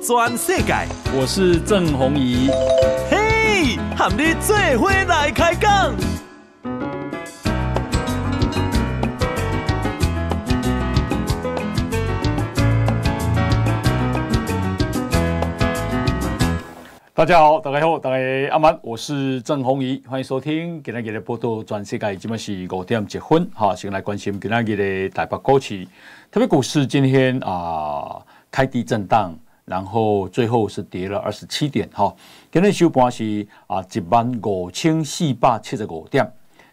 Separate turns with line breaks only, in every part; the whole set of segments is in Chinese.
转世界，我是郑宏仪。嘿，和你最会来开讲。大家好，大家好，大家阿曼，我是郑宏仪，欢迎收听今日嘅的报多转世界，今麦是五点结婚，哈，先来关心今天嘅的台北股市。特别股市今天啊，开低震荡。然后最后是跌了二十七点哈，今日收盘是啊一万五千四百七十五点，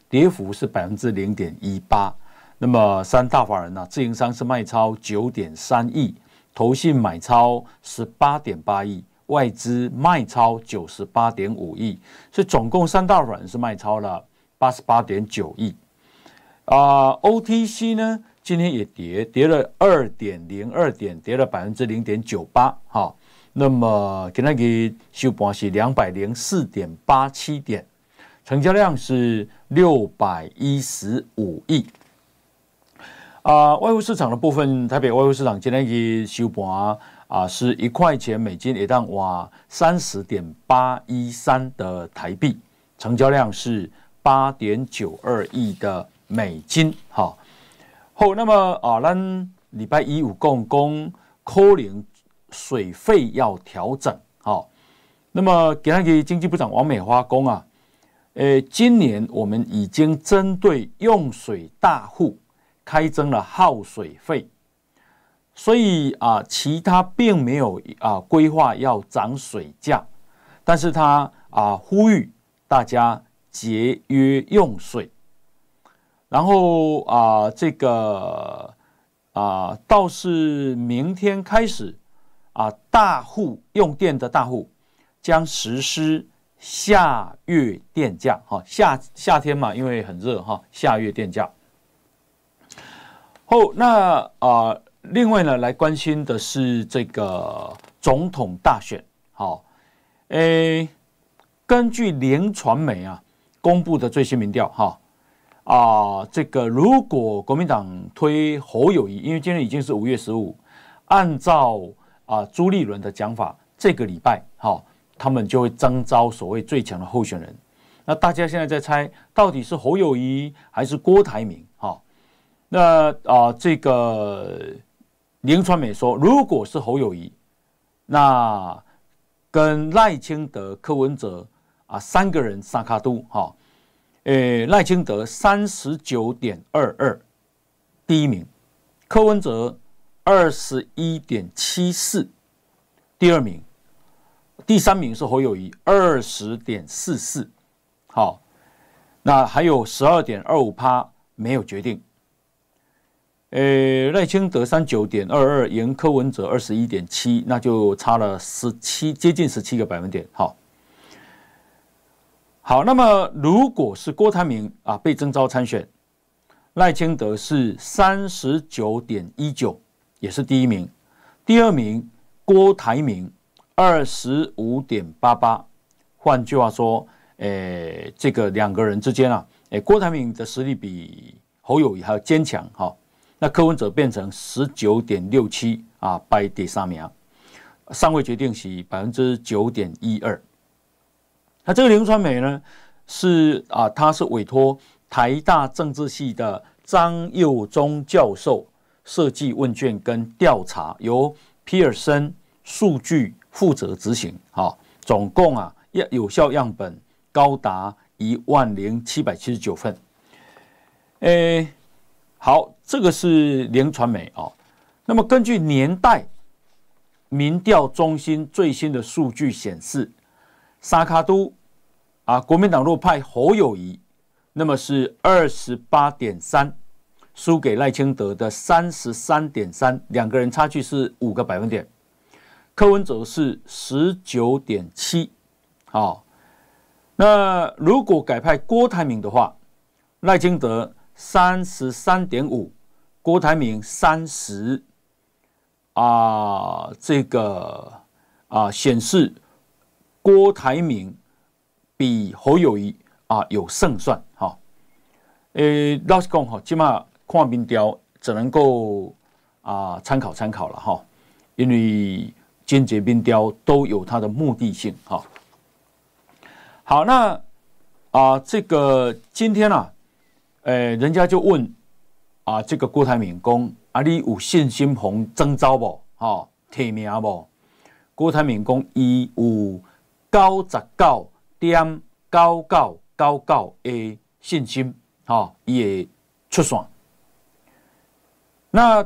跌幅是百分之零点一八。那么三大法人呢，自营商是卖超九点三亿，投信买超十八点八亿，外资卖超九十八点五亿，所以总共三大软人是卖超了八十八点九亿。啊，OTC 呢？今天也跌，跌了二点零二点，跌了百分之零点九八，哈。那么今天给收盘是两百零四点八七点，成交量是六百一十五亿。啊，外汇市场的部分，台北外汇市场今天给收盘啊，是一块钱美金也当哇三十点八一三的台币，成交量是八点九二亿的美金，哈。好，那么啊，咱礼拜一五公工，可能水费要调整。好，那么给他给经济部长王美花工啊，呃，今年我们已经针对用水大户开征了耗水费，所以啊，其他并没有啊规划要涨水价，但是他啊呼吁大家节约用水。然后啊，这个啊倒是明天开始啊，大户用电的大户将实施下月电价，哈，夏夏天嘛，因为很热，哈，下月电价。后那啊，另外呢，来关心的是这个总统大选，好，诶，根据联传媒啊公布的最新民调，哈。啊，这个如果国民党推侯友谊，因为今天已经是五月十五，按照啊朱立伦的讲法，这个礼拜哈，他们就会征召所谓最强的候选人。那大家现在在猜，到底是侯友谊还是郭台铭？哈，那啊这个林川美说，如果是侯友谊，那跟赖清德、柯文哲啊三个人撒卡都哈。诶，赖清德三十九点二二，第一名；柯文哲二十一点七四，第二名；第三名是侯友谊二十点四四，好，那还有十二点二五趴没有决定。呃，赖清德三九点二二，赢柯文哲二十一点七，那就差了十七，接近十七个百分点，好。好，那么如果是郭台铭啊被征召参选，赖清德是三十九点一九，也是第一名，第二名郭台铭二十五点八八，换句话说，诶，这个两个人之间啊，诶，郭台铭的实力比侯友谊还要坚强哈。那柯文哲变成十九点六七啊，排第三名，尚未决定是百分之九点一二。那这个联传媒呢，是啊，他是委托台大政治系的张佑忠教授设计问卷跟调查，由皮尔森数据负责执行，啊，总共啊样有效样本高达一万零七百七十九份，诶，好，这个是联传媒哦。那么根据年代民调中心最新的数据显示。沙卡都啊，国民党落派侯友谊，那么是二十八点三，输给赖清德的三十三点三，两个人差距是五个百分点。柯文哲是十九点七，好，那如果改派郭台铭的话，赖清德三十三点五，郭台铭三十，啊，这个啊显示。郭台铭比侯友谊啊有胜算哈，诶，老实讲哈，起码看民调只能够啊参考参考了哈，因为间接民调都有它的目的性哈。好，那啊这个今天啊，诶人家就问啊这个郭台铭公啊你有信心红征招不？哈提名不？郭台铭讲一有。九十九点九九九九的信心，吼，伊个出线。那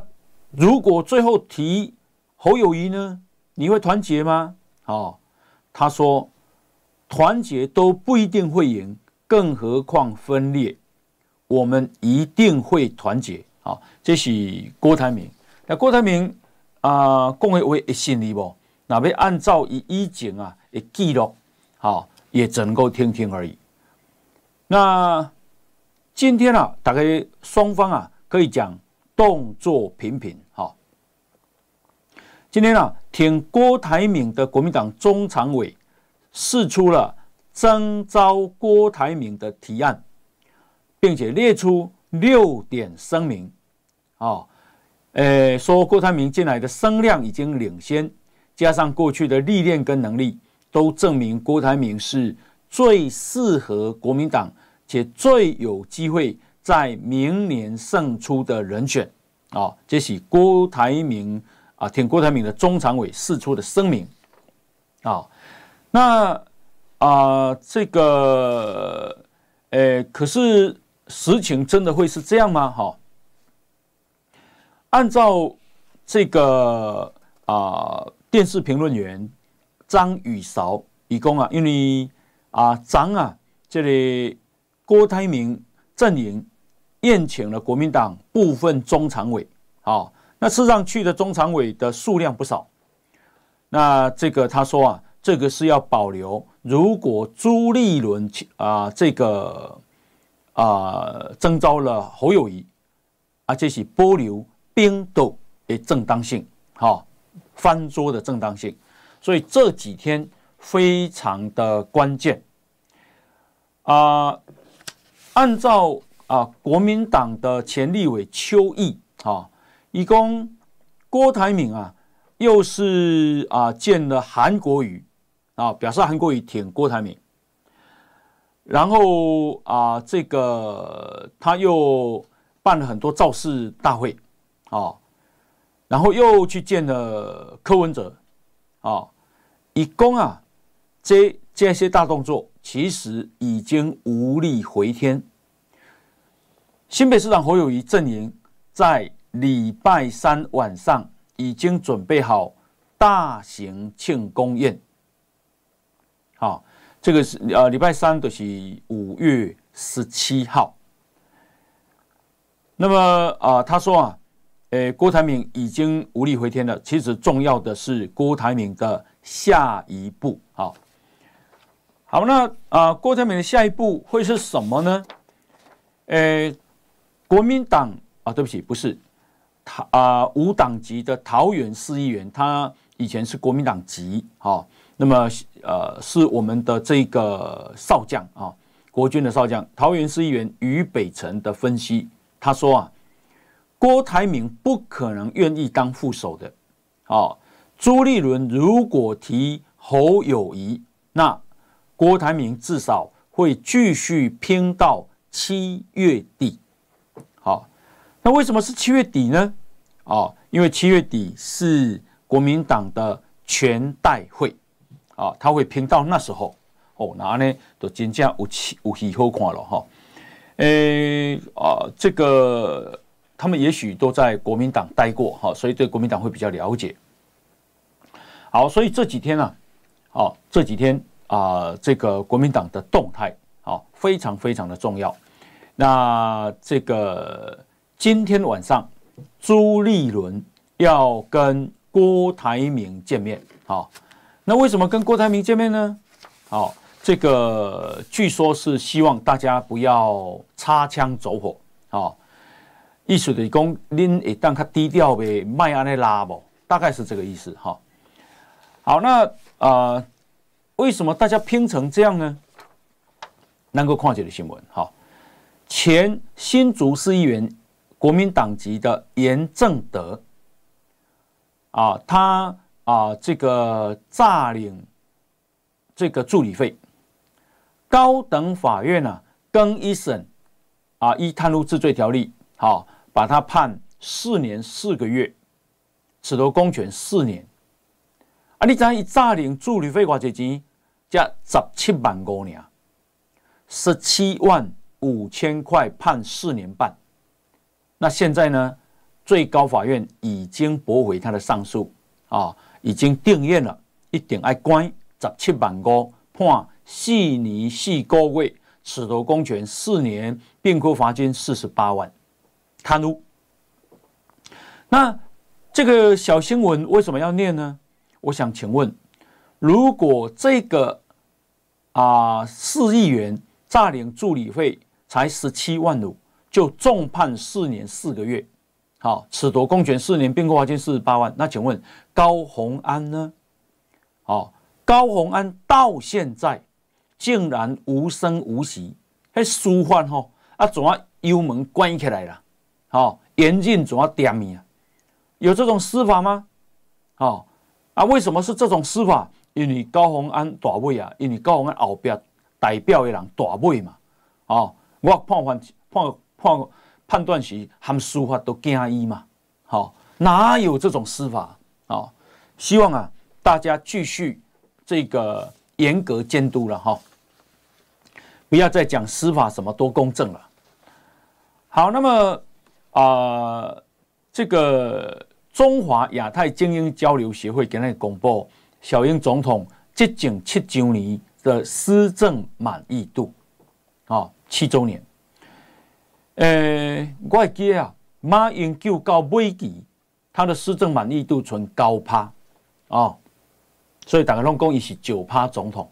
如果最后提侯友谊呢？你会团结吗？哦，他说团结都不一定会赢，更何况分裂。我们一定会团结，哦，这是郭台铭。那郭台铭啊，共、的为一心力不？那怕按照以以前啊。也记录，好也只能够听听而已。那今天啊，大概双方啊可以讲动作频频，好。今天啊，挺郭台铭的国民党中常委试出了征召郭台铭的提案，并且列出六点声明，啊，呃，说郭台铭进来的声量已经领先，加上过去的历练跟能力。都证明郭台铭是最适合国民党且最有机会在明年胜出的人选，啊，这是郭台铭啊，挺郭台铭的中常委释出的声明，啊，那啊这个，呃，可是实情真的会是这样吗？哈，按照这个啊电视评论员。张宇韶以讲啊，因为啊张啊，这个郭台铭阵营宴请了国民党部分中常委，哦，那事实上去的中常委的数量不少。那这个他说啊，这个是要保留。如果朱立伦啊这个啊征召了侯友谊，而且是保留冰斗的正当性，哦，翻桌的正当性。所以这几天非常的关键啊！按照啊，国民党的前立委邱毅啊，义工郭台铭啊，又是啊见了韩国瑜啊，表示韩国瑜挺郭台铭，然后啊，这个他又办了很多造势大会啊，然后又去见了柯文哲啊。以攻啊，这这些大动作其实已经无力回天。新北市长侯友谊阵营在礼拜三晚上已经准备好大型庆功宴。好，这个是呃礼拜三就是五月十七号。那么啊，他说啊，呃，郭台铭已经无力回天了。其实重要的是郭台铭的。下一步，好好那啊，郭台铭的下一步会是什么呢？诶，国民党啊，对不起，不是他啊，无党籍的桃园市议员，他以前是国民党籍，哈，那么呃，是我们的这个少将啊，国军的少将，桃园市议员于北辰的分析，他说啊，郭台铭不可能愿意当副手的，哦。朱立伦如果提侯友谊，那郭台铭至少会继续拼到七月底。好，那为什么是七月底呢？啊，因为七月底是国民党的全代会，啊，他会拼到那时候。哦，然后呢，就真正有起有起好看了哈。诶，啊，这个他们也许都在国民党待过哈，所以对国民党会比较了解。好，所以这几天呢，哦，这几天啊，这个国民党的动态，哦，非常非常的重要。那这个今天晚上，朱立伦要跟郭台铭见面，好，那为什么跟郭台铭见面呢？好，这个据说是希望大家不要擦枪走火，哦，意思就是讲，恁一旦低调呗，卖安尼拉不，大概是这个意思，哈。好，那啊，为什么大家拼成这样呢？能够看见的新闻，哈，前新竹市议员、国民党籍的严正德啊，他啊这个诈领这个助理费，高等法院呢跟一审啊依贪污治罪条例，好，把他判四年四个月，褫夺公权四年。啊！你知伊诈领助理费，花几钱？加十七万五呢？十七万五千块，判四年半。那现在呢？最高法院已经驳回他的上诉啊，已经定谳了。一定爱关十七万五，判四年四高月，褫夺公权四年，并科罚金四十八万，贪污。那这个小新闻为什么要念呢？我想请问，如果这个啊四亿元诈领助理费才十七万五，就重判四年四个月，好，褫夺公权四年，并购罚金四十八万。那请问高宏安呢？好，高宏安到现在竟然无声无息，还舒缓吼，啊怎啊幽门关起来了？好，严禁怎啊点名？啊？有这种司法吗？哦。啊，为什么是这种司法？因为高雄安大位啊，因为高雄安后边代表的人大位嘛，哦，我判判判判断时他们司法都惊伊嘛，好，哪有这种司法？哦，希望啊大家继续这个严格监督了哈，不要再讲司法什么多公正了。好，那么啊这个。中华亚太精英交流协会给日公布小英总统执政七周年的施政满意度，啊，七周年。呃，外界啊，马英九到尾期他的施政满意度存高趴，啊，所以大家拢讲伊是九趴总统。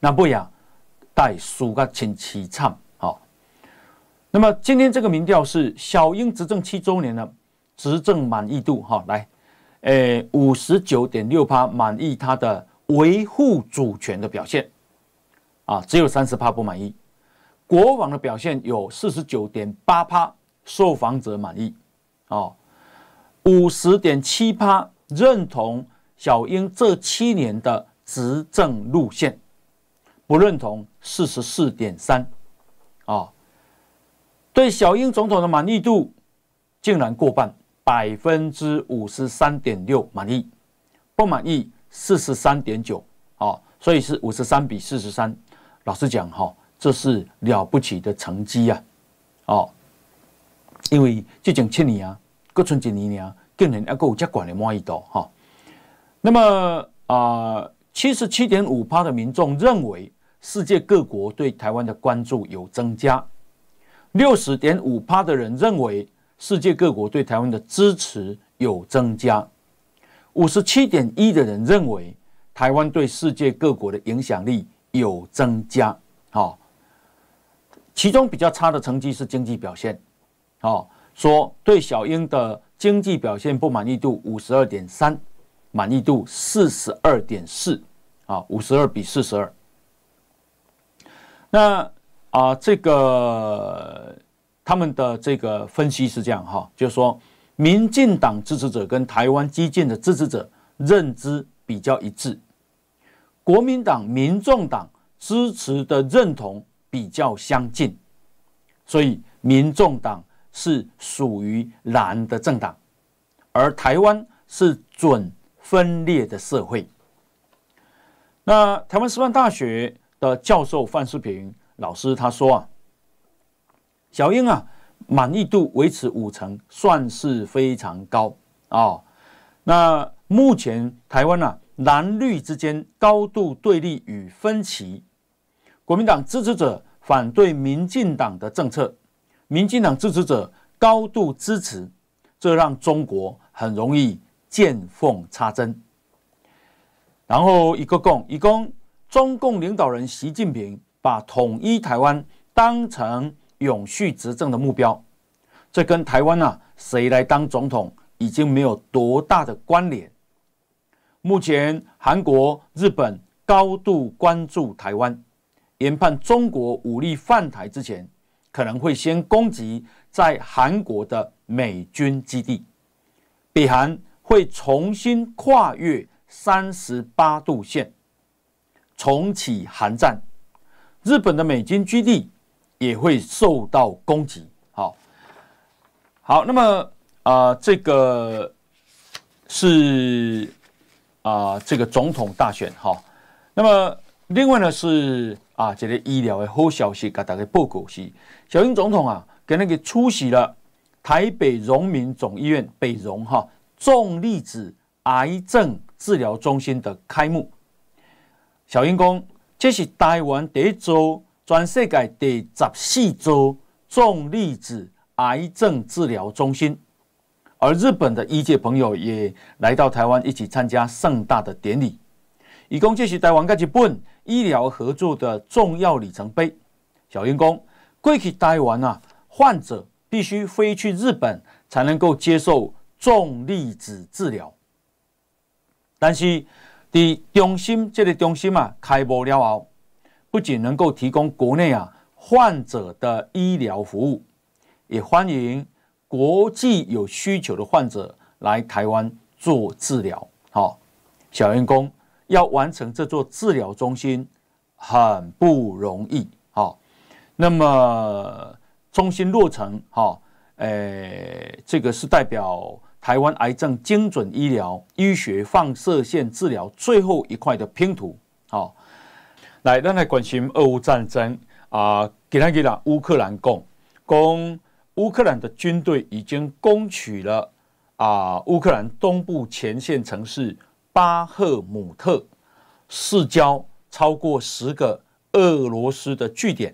那不呀，带叔甲陈其昌，好。那么今天这个民调是小英执政七周年了。执政满意度哈来，呃，五十九点六趴满意他的维护主权的表现啊，只有三十趴不满意。国王的表现有四十九点八趴受访者满意，哦，五十点七趴认同小英这七年的执政路线，不认同四十四点三，哦，对小英总统的满意度竟然过半。百分之五十三点六满意，不满意四十三点九，哦，所以是五十三比四十三。老实讲，哈，这是了不起的成绩啊，哦，因为最近七年啊，各春节年年更能阿国家管的满意多哈。那么啊，七十七点五趴的民众认为世界各国对台湾的关注有增加，六十点五趴的人认为。世界各国对台湾的支持有增加，五十七点一的人认为台湾对世界各国的影响力有增加，好，其中比较差的成绩是经济表现，好，说对小英的经济表现不满意度五十二点三，满意度四十二点四，啊，五十二比四十二，那啊这个。他们的这个分析是这样哈，就是说，民进党支持者跟台湾激进的支持者认知比较一致，国民党、民众党支持的认同比较相近，所以民众党是属于蓝的政党，而台湾是准分裂的社会。那台湾师范大学的教授范世平老师他说啊。小英啊，满意度维持五成，算是非常高啊。那目前台湾啊，蓝绿之间高度对立与分歧，国民党支持者反对民进党的政策，民进党支持者高度支持，这让中国很容易见缝插针。然后一个共一共中共领导人习近平把统一台湾当成。永续执政的目标，这跟台湾啊谁来当总统已经没有多大的关联。目前韩国、日本高度关注台湾，研判中国武力犯台之前，可能会先攻击在韩国的美军基地，北韩会重新跨越三十八度线，重启韩战。日本的美军基地。也会受到攻击。好，好，那么啊，这个是啊，这个总统大选哈。那么另外呢是啊，这个医疗的好消息给大家报告是：小英总统啊，跟那个出席了台北荣民总医院北荣哈重粒子癌症治疗中心的开幕。小英公，这是台湾第一周。全世界第十四座重粒子癌症治疗中心，而日本的医界朋友也来到台湾一起参加盛大的典礼，以共这是台湾跟日本医疗合作的重要里程碑。小英公过去台湾啊，患者必须飞去日本才能够接受重粒子治疗，但是在中心这个中心啊开幕了后。不仅能够提供国内啊患者的医疗服务，也欢迎国际有需求的患者来台湾做治疗。好，小员工要完成这座治疗中心很不容易。好，那么中心落成，哈，诶，这个是代表台湾癌症精准医疗医学放射线治疗最后一块的拼图。来，咱来关心俄乌战争啊！给咱给咱乌克兰讲，讲乌克兰的军队已经攻取了啊乌克兰东部前线城市巴赫姆特，市郊超过十个俄罗斯的据点，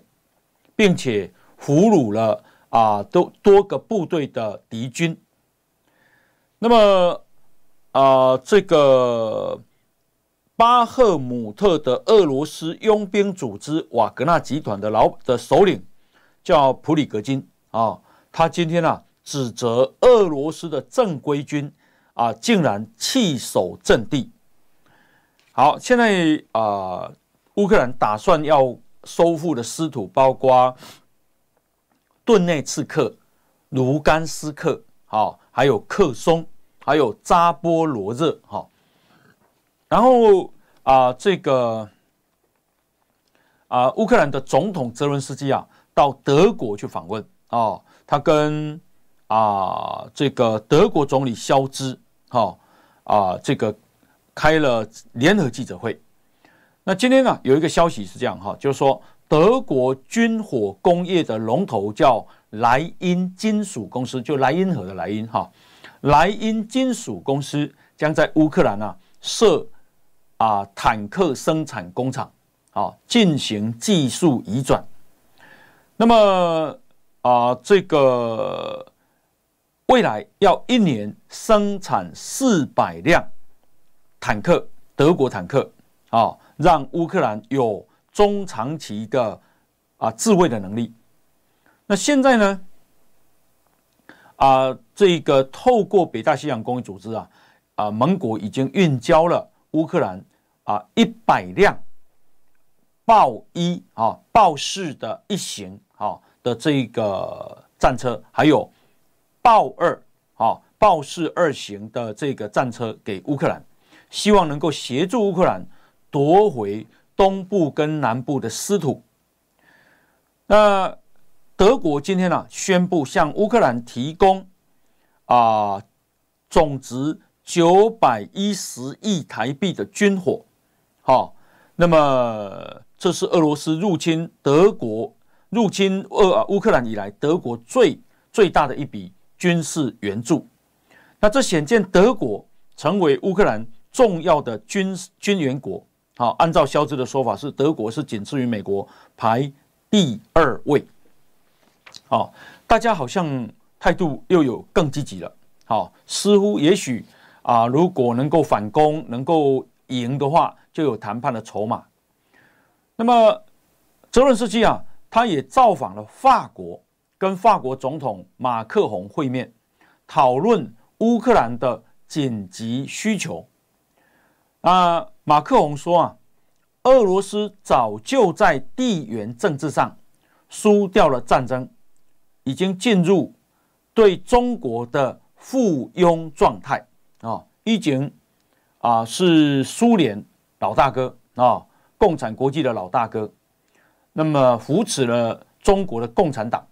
并且俘虏了啊多多个部队的敌军。那么啊，这个。巴赫姆特的俄罗斯佣兵组织瓦格纳集团的老的首领叫普里格金啊，他今天呢指责俄罗斯的正规军啊，竟然弃守阵地。好，现在啊，乌克兰打算要收复的失土包括顿内茨克、卢甘斯克，好，还有克松，还有扎波罗热，哈。然后啊，这个啊，乌克兰的总统泽伦斯基啊，到德国去访问啊，他跟啊这个德国总理肖兹哈啊这个开了联合记者会。那今天呢，有一个消息是这样哈，就是说德国军火工业的龙头叫莱茵金属公司，就莱茵河的莱茵哈，莱茵金属公司将在乌克兰啊设。啊，坦克生产工厂啊，进行技术移转。那么啊，这个未来要一年生产四百辆坦克，德国坦克啊，让乌克兰有中长期的啊自卫的能力。那现在呢？啊，这个透过北大西洋公益组织啊，啊，盟国已经运交了。乌克兰啊，一百辆豹一啊，豹式的一型啊的这个战车，还有豹二啊，豹式二型的这个战车给乌克兰，希望能够协助乌克兰夺回东部跟南部的失土。那德国今天呢，宣布向乌克兰提供啊，总值。九百一十亿台币的军火，好，那么这是俄罗斯入侵德国、入侵俄乌克兰以来，德国最最大的一笔军事援助。那这显见德国成为乌克兰重要的军军援国。好，按照肖之的说法，是德国是仅次于美国排第二位。好，大家好像态度又有更积极了。好，似乎也许。啊，如果能够反攻、能够赢的话，就有谈判的筹码。那么，泽伦斯基啊，他也造访了法国，跟法国总统马克龙会面，讨论乌克兰的紧急需求。啊，马克龙说啊，俄罗斯早就在地缘政治上输掉了战争，已经进入对中国的附庸状态。啊，以前啊是苏联老大哥啊，共产国际的老大哥，那么扶持了中国的共产党。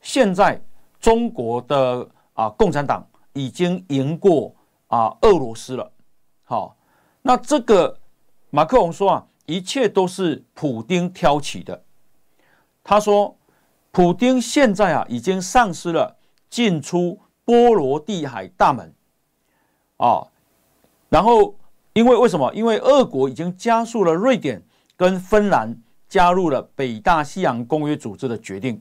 现在中国的啊共产党已经赢过啊俄罗斯了。好，那这个马克龙说啊，一切都是普丁挑起的。他说，普丁现在啊已经丧失了进出波罗的海大门。啊，然后因为为什么？因为俄国已经加速了瑞典跟芬兰加入了北大西洋公约组织的决定，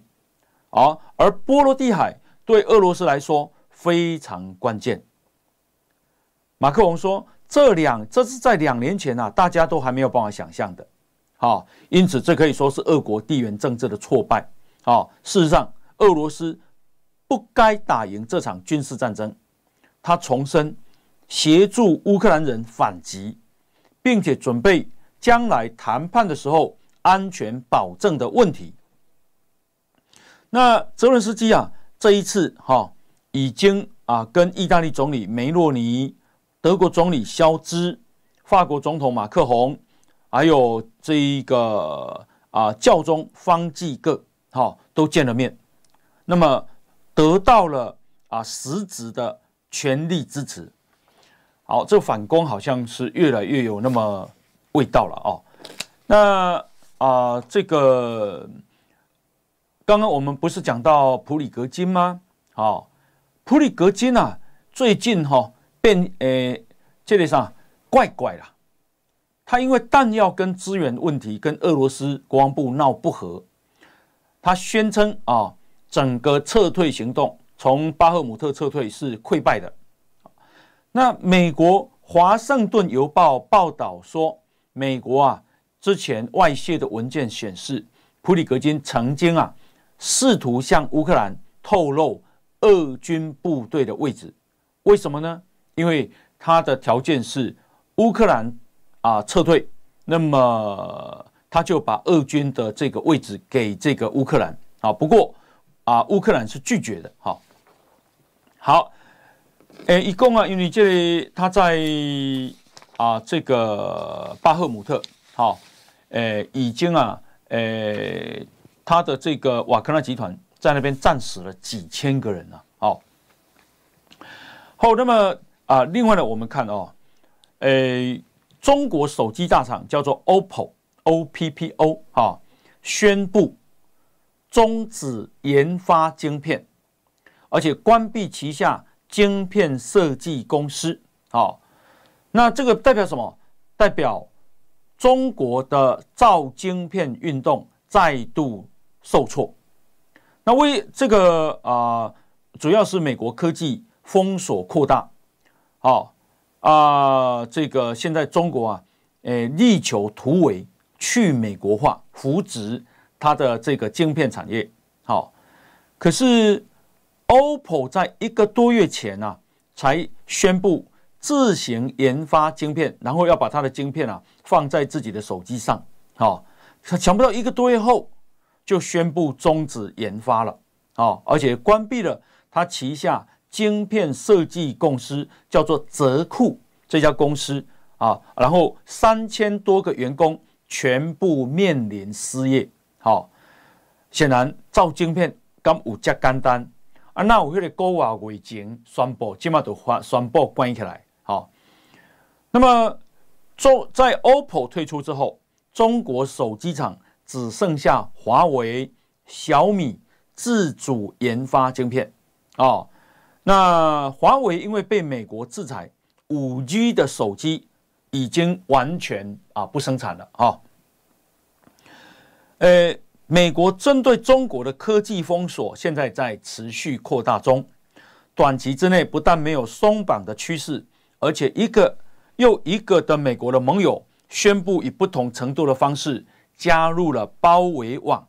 好，而波罗的海对俄罗斯来说非常关键。马克龙说，这两这是在两年前啊，大家都还没有办法想象的，啊，因此这可以说是俄国地缘政治的挫败，啊，事实上，俄罗斯不该打赢这场军事战争，他重申。协助乌克兰人反击，并且准备将来谈判的时候安全保证的问题。那泽伦斯基啊，这一次哈已经啊跟意大利总理梅洛尼、德国总理肖兹、法国总统马克宏，还有这一个啊教宗方济各，哈都见了面，那么得到了啊实质的全力支持。好，这反攻好像是越来越有那么味道了哦。那啊，这个刚刚我们不是讲到普里格金吗？好，普里格金啊，最近哈变诶这里啥怪怪了。他因为弹药跟资源问题跟俄罗斯国防部闹不和，他宣称啊整个撤退行动从巴赫姆特撤退是溃败的。那美国《华盛顿邮报》报道说，美国啊之前外泄的文件显示，普里戈金曾经啊试图向乌克兰透露俄军部队的位置。为什么呢？因为他的条件是乌克兰啊撤退，那么他就把俄军的这个位置给这个乌克兰啊。不过啊，乌克兰是拒绝的。好，好。哎，一共啊，因为这里他在啊，这个巴赫姆特，好，哎，已经啊，哎，他的这个瓦格纳集团在那边战死了几千个人了，好，好，那么啊，另外呢，我们看哦，哎，中国手机大厂叫做 OPPO，O P P O 哦，宣布终止研发晶片，而且关闭旗下。晶片设计公司，好，那这个代表什么？代表中国的造晶片运动再度受挫。那为这个啊，主要是美国科技封锁扩大，好啊，这个现在中国啊，诶，力求突围，去美国化，扶植它的这个晶片产业，好，可是。OPPO 在一个多月前啊，才宣布自行研发晶片，然后要把它的晶片啊放在自己的手机上。好，想不到一个多月后就宣布终止研发了。好，而且关闭了他旗下晶片设计公司，叫做泽库这家公司啊。然后三千多个员工全部面临失业。好，显然造晶片刚五家干单。啊，那我那个国外疫情宣布，即马都发宣布关起来，好。那么，中在 OPPO 退出之后，中国手机厂只剩下华为、小米自主研发晶片，哦，那华为因为被美国制裁，五 G 的手机已经完全啊不生产了，啊。诶。美国针对中国的科技封锁现在在持续扩大中，短期之内不但没有松绑的趋势，而且一个又一个的美国的盟友宣布以不同程度的方式加入了包围网，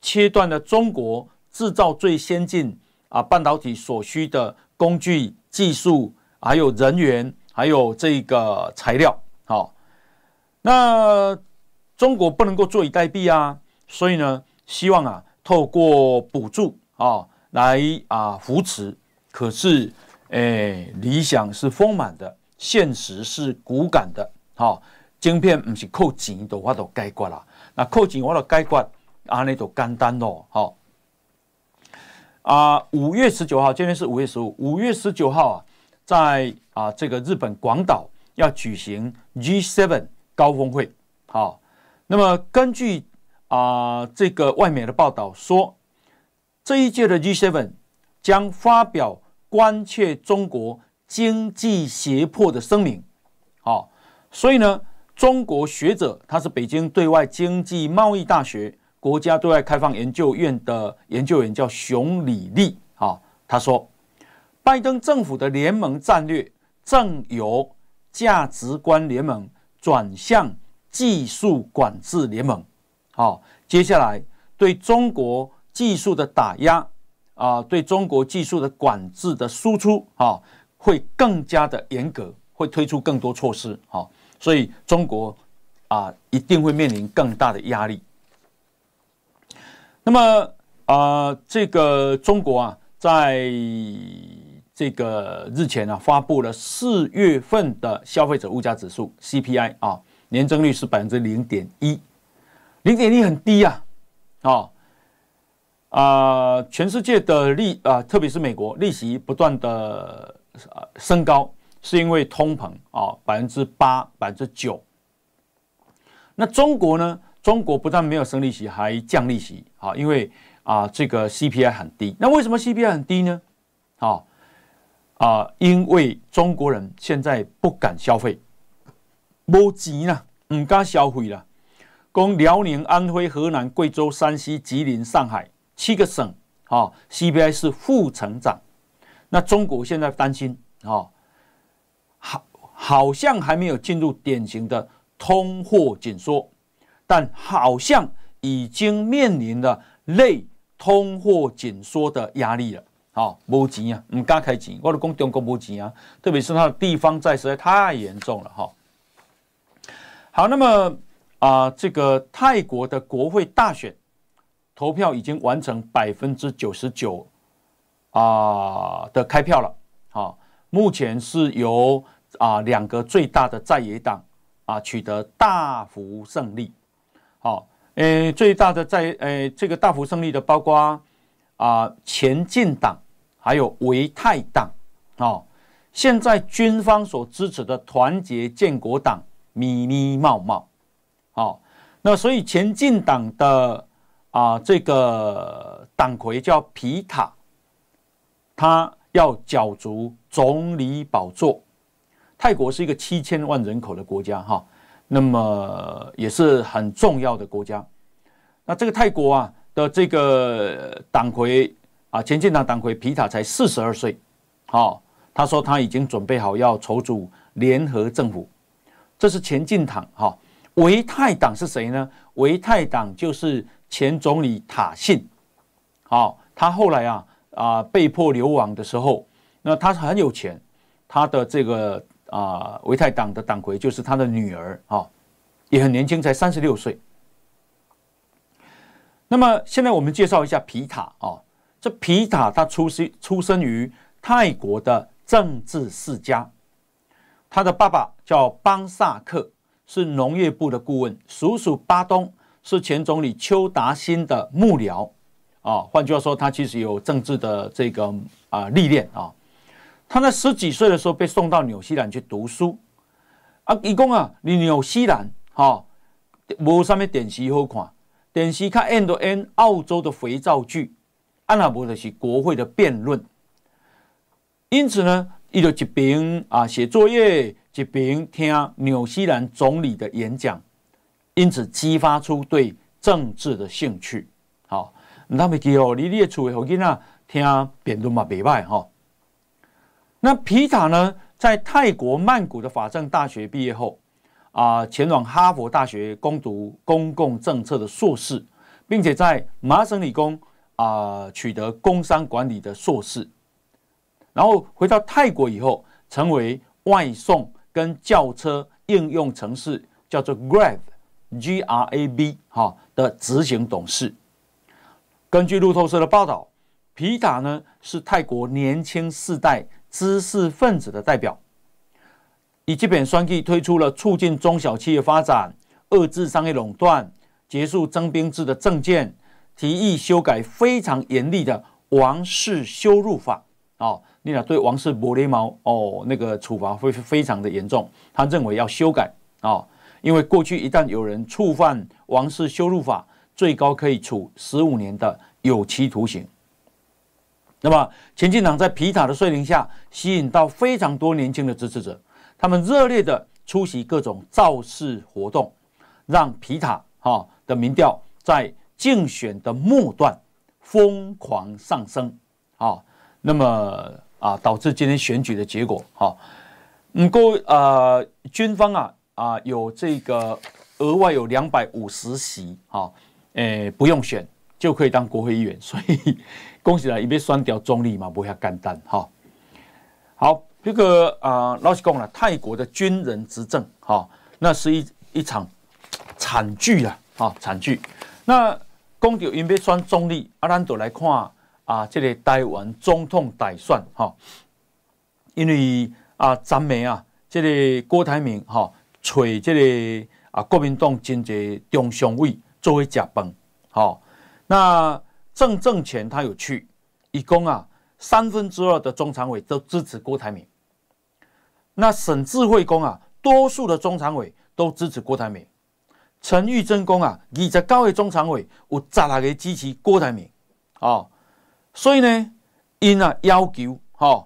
切断了中国制造最先进啊半导体所需的工具、技术、还有人员、还有这个材料。好，那中国不能够坐以待毙啊！所以呢，希望啊，透过补助啊，来啊扶持。可是，哎，理想是丰满的，现实是骨感的。哈，晶片不是扣钱的话都该挂啦。那扣钱，我都该挂，啊，那都简单咯。好，啊，五月十九号，今天是五月十五，五月十九号啊，在啊这个日本广岛要举行 G7 高峰会。好，那么根据。啊，这个外媒的报道说，这一届的 G Seven 将发表关切中国经济胁迫的声明。好，所以呢，中国学者他是北京对外经济贸易大学国家对外开放研究院的研究员，叫熊李立。啊，他说，拜登政府的联盟战略正由价值观联盟转向技术管制联盟。好，接下来对中国技术的打压啊，对中国技术的管制的输出啊，会更加的严格，会推出更多措施。好，所以中国啊，一定会面临更大的压力。那么啊，这个中国啊，在这个日前呢，发布了四月份的消费者物价指数 CPI 啊，年增率是百分之零点一。零点利率很低啊，啊啊！全世界的利啊，特别是美国，利息不断的呃升高，是因为通膨啊，百分之八、百分之九。那中国呢？中国不但没有升利息，还降利息啊，因为啊，这个 CPI 很低。那为什么 CPI 很低呢？啊啊，因为中国人现在不敢消费，冇钱啦，唔敢消费了。供辽宁、安徽、河南、贵州、山西、吉林、上海七个省，啊，CPI 是负成长。那中国现在担心，啊，好，好像还没有进入典型的通货紧缩，但好像已经面临了类通货紧缩的压力了。啊，没钱啊，唔敢开钱。我哋讲中国没钱啊，特别是它地方债实在太严重了，哈。好，那么。啊，这个泰国的国会大选投票已经完成百分之九十九啊的开票了。好，目前是由啊两个最大的在野党啊取得大幅胜利。好，诶最大的在诶这个大幅胜利的包括啊前进党，还有维泰党。哦，现在军方所支持的团结建国党，咪咪冒冒。好，那所以前进党的啊，这个党魁叫皮塔，他要角逐总理宝座。泰国是一个七千万人口的国家，哈，那么也是很重要的国家。那这个泰国啊的这个党魁啊，前进党党魁皮塔才四十二岁，好，他说他已经准备好要筹组联合政府，这是前进党，哈。维泰党是谁呢？维泰党就是前总理塔信。好，他后来啊啊被迫流亡的时候，那他是很有钱，他的这个啊维泰党的党魁就是他的女儿啊，也很年轻，才三十六岁。那么现在我们介绍一下皮塔啊，这皮塔他出生出生于泰国的政治世家，他的爸爸叫邦萨克。是农业部的顾问，叔叔巴东是前总理邱达新的幕僚，啊，换句话说，他其实有政治的这个啊历练啊。他在十几岁的时候被送到纽西兰去读书，啊，一共啊，你纽西兰啊，无啥物电视好看，电视看 N 到 N 澳洲的肥皂剧，啊那无的是国会的辩论，因此呢。一边啊写作业，一边听纽西兰总理的演讲，因此激发出对政治的兴趣。好，那么其实你列处好囡仔听辩论嘛，袂歹哈。那皮塔呢，在泰国曼谷的法政大学毕业后啊，前往哈佛大学攻读公共政策的硕士，并且在麻省理工啊取得工商管理的硕士。然后回到泰国以后，成为外送跟轿车应用城市叫做 Grab，G R A B 哈的执行董事。根据路透社的报道，皮塔呢是泰国年轻世代知识分子的代表，以基本选举推出了促进中小企业发展、遏制商业垄断、结束征兵制的政见，提议修改非常严厉的王室羞辱法啊。你俩对王室玻璃嘛？哦，那个处罚会非常的严重。他认为要修改啊，因为过去一旦有人触犯王室羞辱法，最高可以处十五年的有期徒刑。那么，前进党在皮塔的率领下，吸引到非常多年轻的支持者，他们热烈的出席各种造势活动，让皮塔哈的民调在竞选的末段疯狂上升啊。那么。啊，导致今天选举的结果哈。不过啊，军方啊啊，有这个额外有两百五十席哈，诶不用选就可以当国会议员，所以恭喜了，伊要双掉中立嘛，不会干单哈。好，这个啊，老实讲了，泰国的军人执政哈，那是一一场惨剧啊啊惨剧。那讲到伊要双中立，阿兰朵来看。啊，这个台湾总统大选哈，因为啊，张梅啊，这个郭台铭哈，找这个啊，国民党真侪中常委作为夹本哈。那郑政权他有去，一共啊三分之二的中常委都支持郭台铭。那沈智慧宫啊，多数的中常委都支持郭台铭。陈玉珍公啊，二十九个中常委有十六个支持郭台铭，哦。所以呢，因啊要求哈，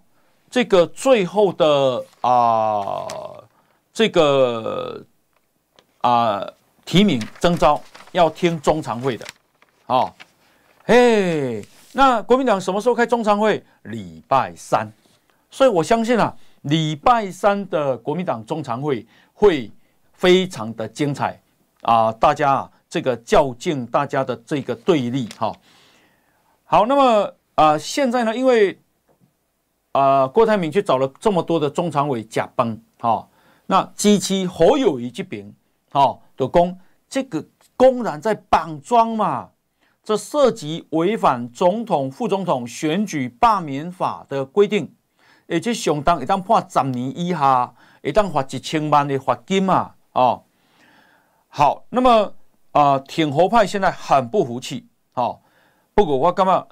这个最后的啊这个啊提名征招要听中常会的，哦，嘿。那国民党什么时候开中常会？礼拜三，所以我相信啊，礼拜三的国民党中常会会非常的精彩啊，大家这个较劲，大家的这个对立哈。好，那么啊，现在呢，因为啊，郭台铭去找了这么多的中常委假崩，哈，那基期侯友谊这边，哈，的公这个公然在绑桩嘛，这涉及违反总统、副总统选举罢免法的规定，而且相当一当判十年以下，一旦罚一千万的罚金嘛，哦。好，那么啊，挺侯派现在很不服气，哈。不过我感觉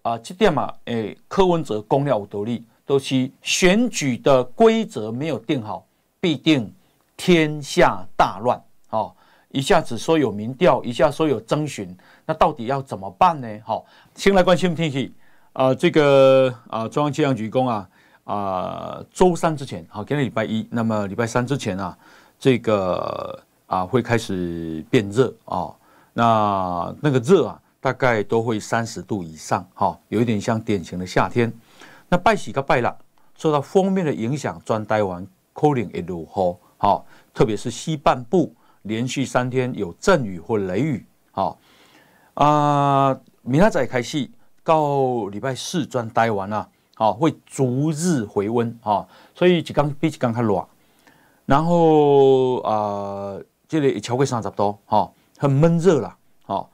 啊，这点嘛，哎，柯文哲功劳多力，都是选举的规则没有定好，必定天下大乱。哦，一下子说有民调，一下说有征询，那到底要怎么办呢？好，先来关心天气啊，这个啊，中央气象局公啊啊，周三之前好，今天礼拜一，那么礼拜三之前啊，这个啊会开始变热啊，那那个热啊。大概都会三十度以上，哈，有一点像典型的夏天。那拜喜个拜啦，受到封面的影响，专待完可能 o l i n g 一路好，特别是西半部，连续三天有阵雨或雷雨，好啊，明仔再开戏，到礼拜四转待完了，好，会逐日回温，哈，所以几刚比起刚刚软，然后啊，这里超过三十多，哈，很闷热了，哈。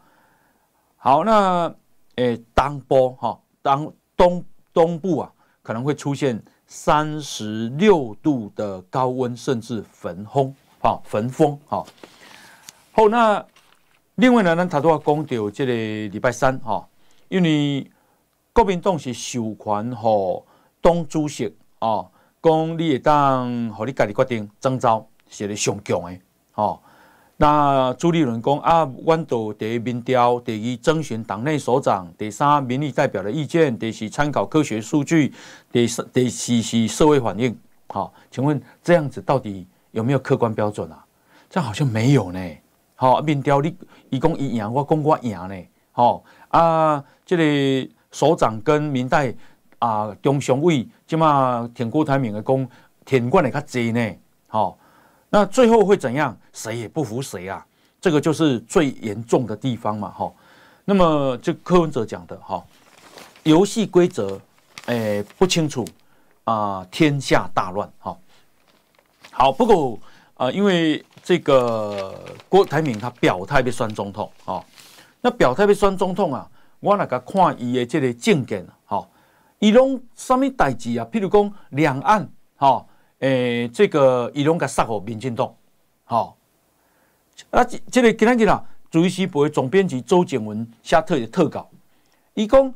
好，那诶，当波哈，当东东部啊，可能会出现三十六度的高温，甚至焚烘啊，焚风啊。好，那另外呢，头拄都讲到这个礼拜三哈，因为国民党是授权吼，党主席啊，讲你会当和你家己决定征召，是咧上强的哦。那朱立伦讲啊，我到第一民调，第二征询党内所长，第三民意代表的意见，第四参考科学数据，第四第四是社会反应。好，请问这样子到底有没有客观标准啊？这好像没有呢。好，民调你伊讲伊赢，我讲我赢呢。好啊，这个所长跟民代啊，中雄委，即嘛挺国泰民的讲挺官的较济呢。好。那最后会怎样？谁也不服谁啊，这个就是最严重的地方嘛，哈。那么就柯文哲讲的哈，游戏规则，诶不清楚啊，天下大乱，哈。好，不过啊，因为这个郭台铭他表态被酸中痛啊，那表态被酸中痛啊，我那个看伊的这个政见，哈，伊拢什么代志啊？譬如讲两岸，哈。诶，这个伊拢甲杀吼民进党，吼啊！这个今天呐，主席时报总编辑周景文写特特稿，伊讲：，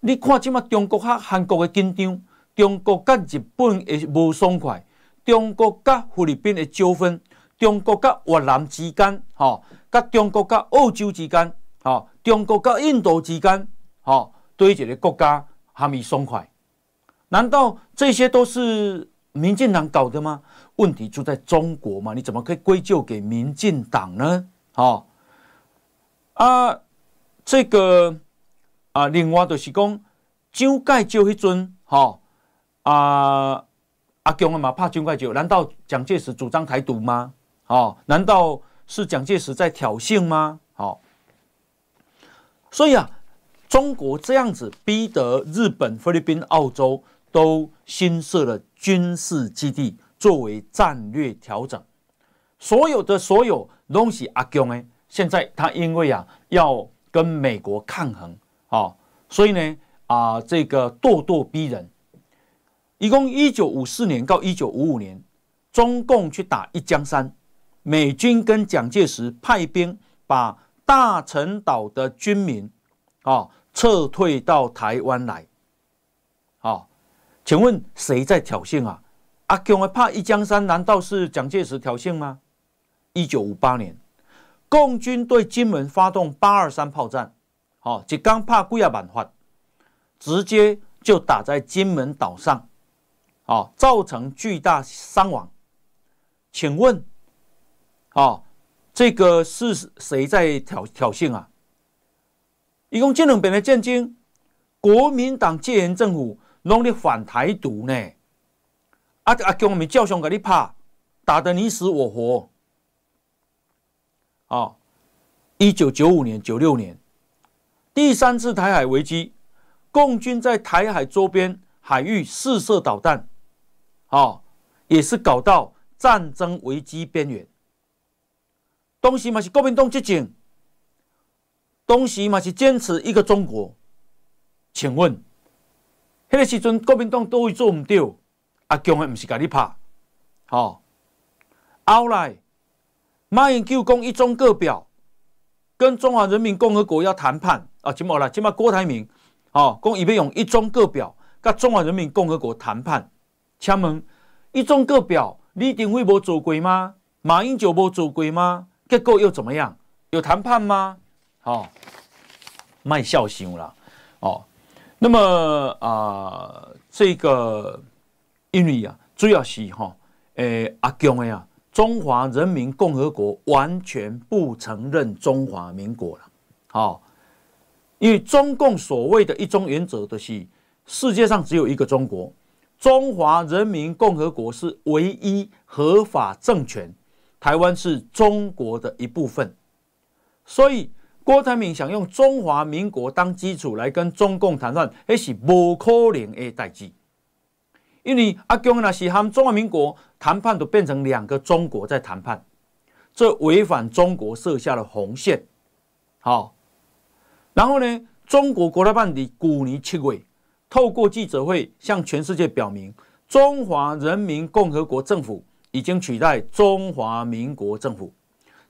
你看即马中国和韩国的紧张，中国甲日本会无爽快，中国甲菲律宾的纠纷，中国甲越南之间，吼，甲中国甲澳洲之间，吼，中国甲印度之间，吼，对一个国家含没爽快？难道这些都是？民进党搞的吗？问题就在中国嘛？你怎么可以归咎给民进党呢？哦，啊，这个啊，另外就是讲九寨就迄阵，哈啊阿强啊嘛怕九寨州，难道蒋介石主张台独吗？哦，难道是蒋介石在挑衅吗？好，所以啊，中国这样子逼得日本、菲律宾、澳洲都新设了。军事基地作为战略调整，所有的所有东西，阿公哎，现在他因为啊要跟美国抗衡啊，所以呢啊这个咄咄逼人。一共一九五四年到一九五五年，中共去打一江山，美军跟蒋介石派兵把大陈岛的军民啊撤退到台湾来，啊。请问谁在挑衅啊？阿强会怕一江山？难道是蒋介石挑衅吗？一九五八年，共军对金门发动八二三炮战，好，浙刚怕孤亚版画，直接就打在金门岛上，啊，造成巨大伤亡。请问，啊，这个是谁在挑挑衅啊？一共金门本来建军，国民党戒严政府。弄你反台独呢？啊啊！叫我们叫上跟你打，打的你死我活。哦，一九九五年、九六年，第三次台海危机，共军在台海周边海域试射导弹，哦，也是搞到战争危机边缘。东西嘛是国民党执政，东西嘛是坚持一个中国。请问？迄个时阵，国民党都会做毋到，阿强诶毋是甲你拍，吼。后来，马英九讲一中各表，跟中华人民共和国要谈判啊，即么啦？即么郭台铭，吼，讲伊边用一中各表，甲中华人民共和国谈判。请问，一中各表李顶会无做过吗？马英九无做过吗？结果又怎么样？有谈判吗？吼，卖笑想了，哦。那么啊，这个因为啊，主要是哈，诶，阿强诶啊，中华人民共和国完全不承认中华民国了，好，因为中共所谓的一中原则，就是世界上只有一个中国，中华人民共和国是唯一合法政权，台湾是中国的一部分，所以。郭台铭想用中华民国当基础来跟中共谈判，那是不可能的代志，因为阿公那是他们中华民国谈判都变成两个中国在谈判，这违反中国设下的红线。好，然后呢，中国国大办的古尼七位透过记者会向全世界表明，中华人民共和国政府已经取代中华民国政府，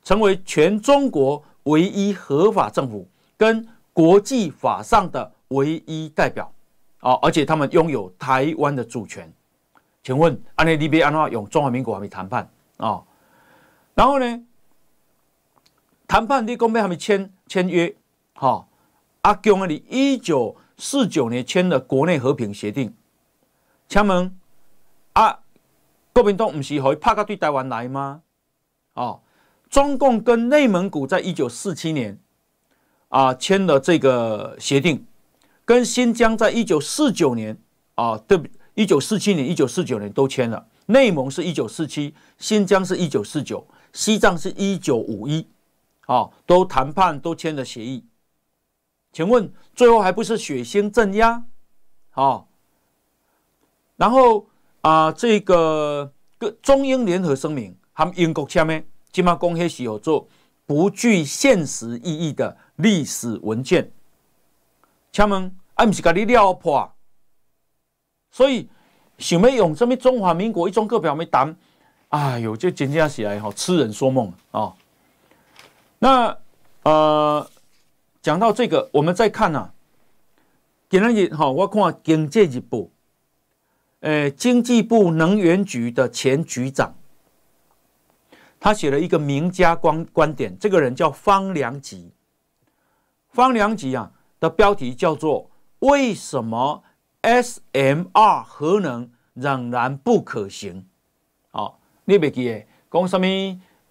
成为全中国。唯一合法政府跟国际法上的唯一代表啊，而且他们拥有台湾的主权。请问，安尼利比安话用中华民国还没谈判啊？然后呢，谈判你公民还没签签约？好，阿江阿李一九四九年签的国内和平协定，请问啊，国民党不是可以派到对台湾来吗？哦。中共跟内蒙古在一九四七年，啊签了这个协定，跟新疆在一九四九年，啊对，一九四七年、一九四九年都签了。内蒙是一九四七，新疆是一九四九，西藏是一九五一，啊，都谈判都签了协议。请问最后还不是血腥镇压？啊，然后啊，这个个中英联合声明，他们英国签面。今嘛讲迄时候做不具现实意义的历史文件，请问啊，不是甲你撩破，所以想要用什么中华民国一中各表没谈，哎呦，就真正起来吼，痴人说梦啊！那呃，讲到这个，我们再看呐，今日日哦，我看经济日报，呃，经济部能源局的前局长。他写了一个名家观观点，这个人叫方良吉。方良吉啊的标题叫做“为什么 SMR 核能仍然不可行”。好，你别记诶，讲什么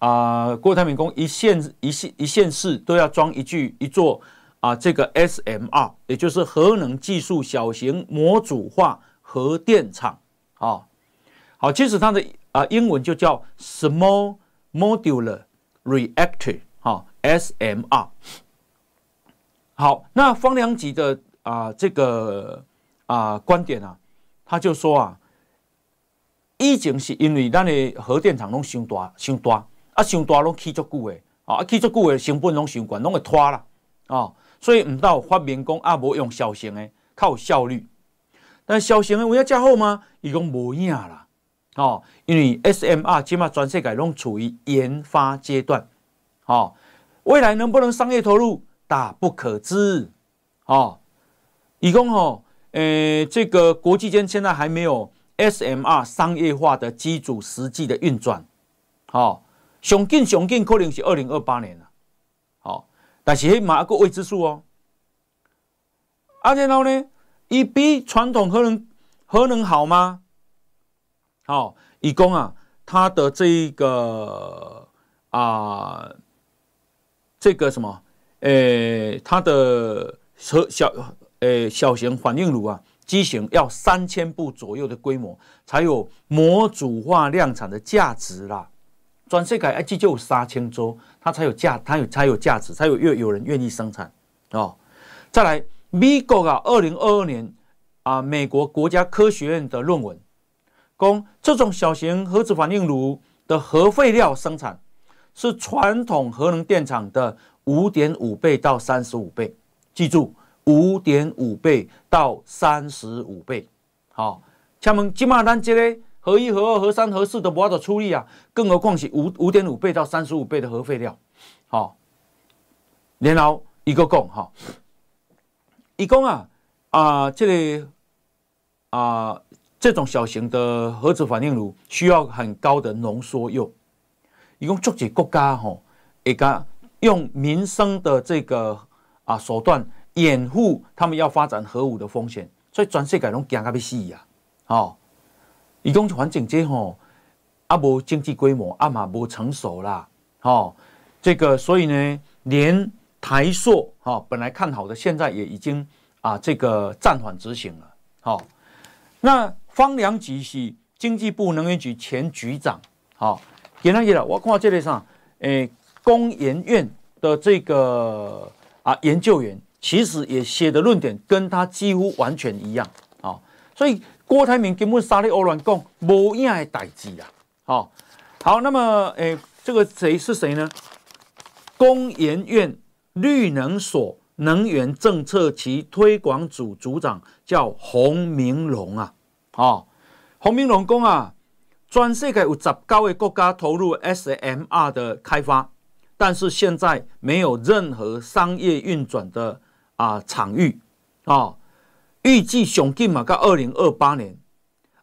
啊？郭台民公一线一线一线市都要装一句一座啊，这个 SMR，也就是核能技术小型模组化核电厂哦，好，其实它的啊英文就叫 small。modular reactor，哈，SMR，好，那方良吉的啊这个啊观点啊，他就说啊，以前是因为咱的核电厂拢上大上大，啊上大拢起足久的，啊，起足久的成本拢上悬，拢会拖啦，啊，所以唔到发明讲啊，无用小型的，较有效率，但小型的有影遮好吗？伊讲无影啦。哦，因为 SMR 起码转式改用处于研发阶段，哦，未来能不能商业投入，大不可知，哦，以共哦，诶，这个国际间现在还没有 SMR 商业化的机组实际的运转，哦，雄劲雄劲可能是二零二八年了，哦，但是起码一个未知数哦，啊，然后呢，伊比传统核能核能好吗？好，以供啊，它的这一个啊，这个什么，诶，它的车小，诶，小型反应炉啊，机型要三千部左右的规模，才有模组化量产的价值啦。转世改 I G 就三千桌，它才有价，它有才有价值，才有越有人愿意生产哦。再来，美国啊，二零二二年啊，美国国家科学院的论文。供这种小型核子反应炉的核废料生产，是传统核能电厂的五点五倍到三十五倍。记住，五点五倍到三十五倍。好，请问今马丹这个核一、核二、核三、核四都不要出力啊！更何况是五五点五倍到三十五倍的核废料。好，然后一个供哈，一共啊啊，这里啊。这种小型的核子反应炉需要很高的浓缩铀，一共捉起国家吼一个用民生的这个啊手段掩护他们要发展核武的风险，所以全世界容惊加要死呀！哦，一共环境这吼也无经济规模，啊嘛无成熟啦！哦，这个所以呢，连台塑哈本来看好的，现在也已经啊这个暂缓执行了。好，那。方良吉是经济部能源局前局长，好，简单一点，我看这里上，诶，工研院的这个啊研究员，其实也写的论点跟他几乎完全一样，好，所以郭台铭根本沙利欧乱讲，无影的代志啊，好，好，那么诶，这个谁是谁呢？工研院绿能所能源政策及推广组组长叫洪明龙啊。哦，洪明龙讲啊，全世界有十多个国家投入 SMR 的开发，但是现在没有任何商业运转的啊场域啊。预计雄劲嘛，到二零二八年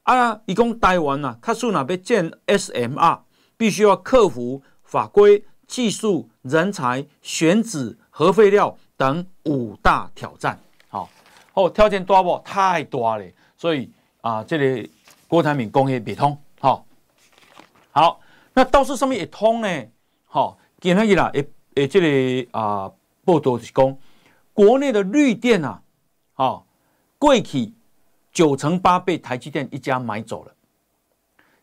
啊，一共待完了，他说哪边建 SMR，必须要克服法规、技术、人才、选址、核废料等五大挑战。好，哦，条件多不？太大了，所以。啊，这里郭台铭工业不通，哈，好，那倒是上面一通呢，好，今天啦，诶诶，这里啊，报道是讲，国内的绿电啊，好，贵企九成八被台积电一家买走了，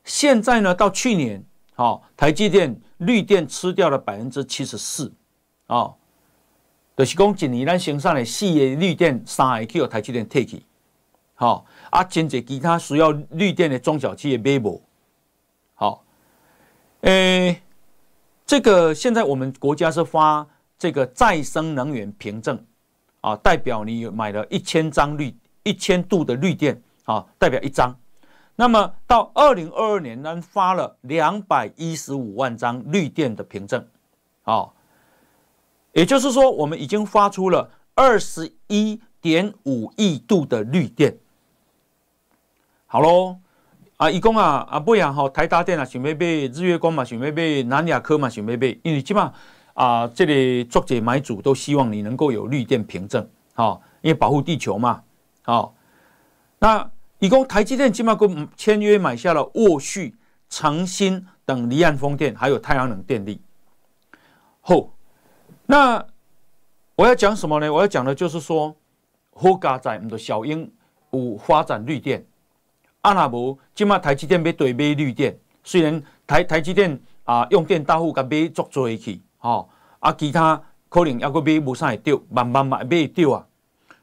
现在呢，到去年，好，台积电绿电吃掉了百分之七十四，啊，就是讲今年咱生产了四个绿电，三 HQ 台积电退去。好啊，针对其他需要绿电的中小企业，没无好。诶，这个现在我们国家是发这个再生能源凭证啊，代表你买了一千张绿一千度的绿电啊，代表一张。那么到二零二二年，呢，发了两百一十五万张绿电的凭证啊，也就是说，我们已经发出了二十一点五亿度的绿电。好喽，啊，伊公啊，啊，不啊，吼，台达电啊，想买买日月光嘛，想买买南亚科嘛，想买买，因为起码啊，这里作者买主都希望你能够有绿电凭证，好，因为保护地球嘛，好。那伊公台积电起码跟签约买下了沃旭、长兴等离岸风电，还有太阳能电力。后，那我要讲什么呢？我要讲的就是说，后加在我们的小英鹉发展绿电。啊，那无，即卖台积电要对买绿电，虽然台台积电啊用电大户，甲买做一去，吼，啊，其他可能也阁买不上，也掉，慢慢慢也买掉啊。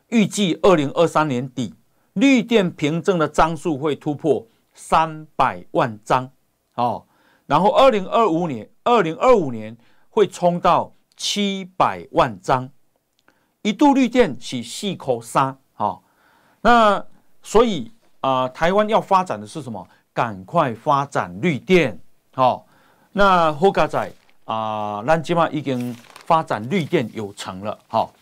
预计二零二三年底，绿电凭证的张数会突破三百万张，哦，然后二零二五年，二零二五年会冲到七百万张。一度绿电是四口三，哦，那所以。啊，台湾要发展的是什么？赶快发展绿电，好。那好，家仔啊，咱今嘛已经发展绿电有成了，好。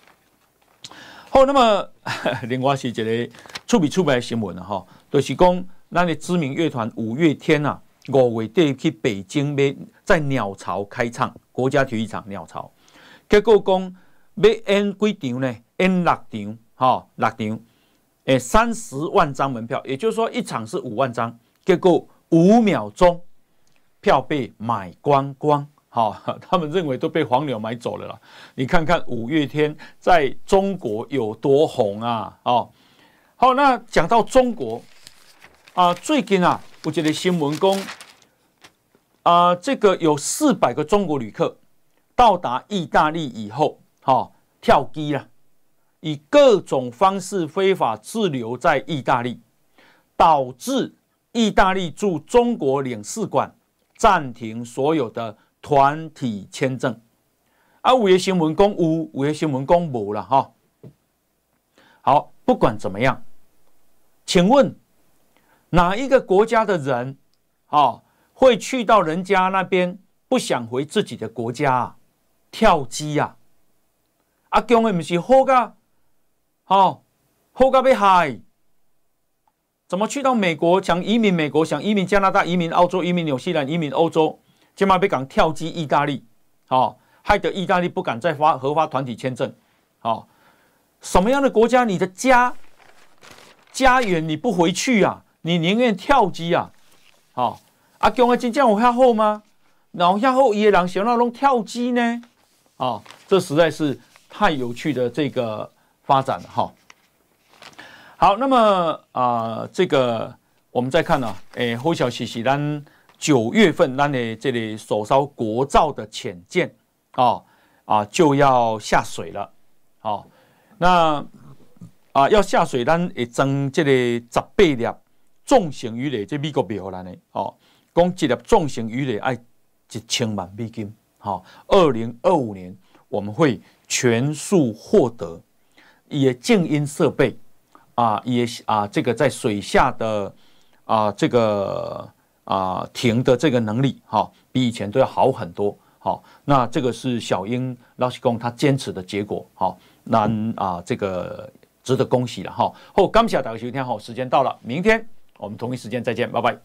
好，那么 另外是一个出笔出卖新闻的哈，就是讲，那的知名乐团五月天啊，五月底去北京要，在鸟巢开唱，国家体育场鸟巢。结果讲要演几场呢？演六场，哈，六场。诶三十万张门票，也就是说一场是五万张，结果五秒钟票被买光光。好，他们认为都被黄牛买走了你看看五月天在中国有多红啊！哦，好，那讲到中国啊，最近啊，我觉得新闻工啊，这个有四百个中国旅客到达意大利以后，哈，跳机了。以各种方式非法滞留在意大利，导致意大利驻中国领事馆暂停所有的团体签证。啊，五月新闻公五，五月新闻公没了哈。好，不管怎么样，请问哪一个国家的人啊，会去到人家那边不想回自己的国家啊？跳机啊？阿公的不是好噶？好，后盖被害，怎么去到美国想移民美国，想移民加拿大，移民澳洲，移民纽西兰，移民欧洲，结果被港跳机意大利，好，害得意大利不敢再发合法团体签证，好，什么样的国家，你的家家园你不回去啊？你宁愿跳机啊，好，阿公啊，金正有我下后吗？后下后伊朗想那种跳机呢？啊，这实在是太有趣的这个。发展哈，好，那么啊，这个我们再看呢，哎，好消息是咱九月份，咱呢这里首艘国造的潜舰，啊啊就要下水了，啊，那啊要下水，咱会装这个十八粒重型鱼雷，这美国没来呢，哦，光这粒重型鱼雷哎一千万美金，好，二零二五年我们会全数获得。也静音设备，啊，也啊，这个在水下的啊，这个啊，停的这个能力哈，比以前都要好很多，好，那这个是小英劳西工他坚持的结果，好，那啊，这个值得恭喜了哈。好，感谢大家收听，好，时间到了，明天我们同一时间再见，拜拜。